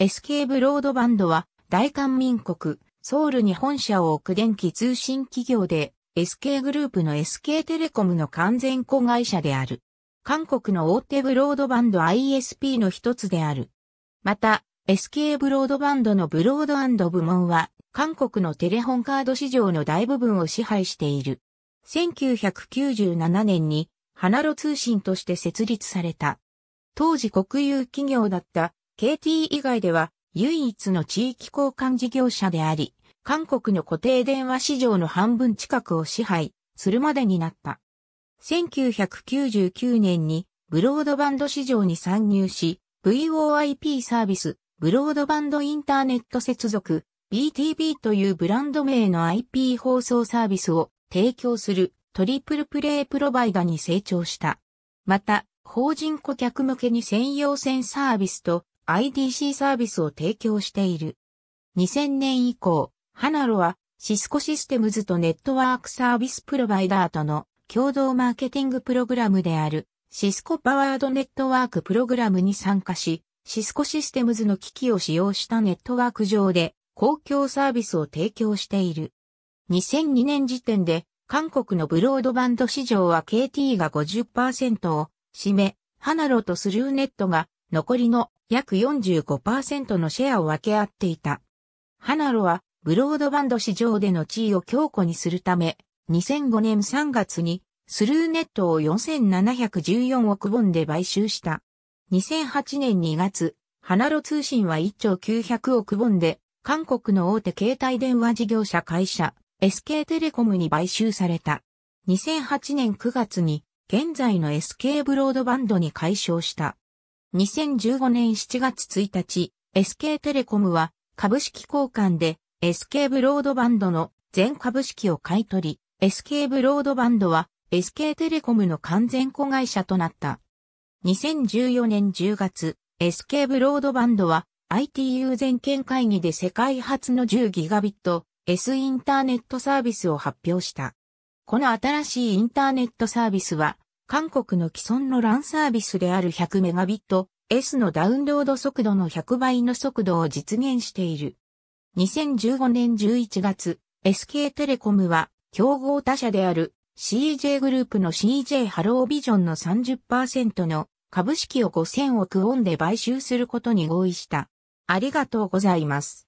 SK ブロードバンドは、大韓民国、ソウルに本社を置く電気通信企業で、SK グループの SK テレコムの完全子会社である。韓国の大手ブロードバンド ISP の一つである。また、SK ブロードバンドのブロード部門は、韓国のテレホンカード市場の大部分を支配している。1997年に、花路通信として設立された。当時国有企業だった KT 以外では唯一の地域交換事業者であり、韓国の固定電話市場の半分近くを支配するまでになった。1999年にブロードバンド市場に参入し、VOIP サービス、ブロードバンドインターネット接続、BTB というブランド名の IP 放送サービスを提供するトリプルプレイプロバイダに成長した。また、法人顧客向けに専用線サービスと IDC サービスを提供している。2000年以降、ハナロはシスコシステムズとネットワークサービスプロバイダーとの共同マーケティングプログラムであるシスコパワードネットワークプログラムに参加し、シスコシステムズの機器を使用したネットワーク上で公共サービスを提供している。2002年時点で韓国のブロードバンド市場は KT が50%を占め、ハナロとスルーネットが残りの約45%のシェアを分け合っていた。ハナロはブロードバンド市場での地位を強固にするため、2005年3月にスルーネットを4714億ウンで買収した。2008年2月、ハナロ通信は1兆900億本ンで、韓国の大手携帯電話事業者会社、SK テレコムに買収された。2008年9月に、現在の SK ブロードバンドに解消した。2015年7月1日、SK テレコムは株式交換で SK ブロードバンドの全株式を買い取り、SK ブロードバンドは SK テレコムの完全子会社となった。2014年10月、SK ブロードバンドは ITU 全権会議で世界初の 10Gb S インターネットサービスを発表した。この新しいインターネットサービスは韓国の既存の LAN サービスである 100Mbps のダウンロード速度の100倍の速度を実現している。2015年11月、SK テレコムは競合他社である CJ グループの CJ ハロービジョンの30%の株式を5000億ウォンで買収することに合意した。ありがとうございます。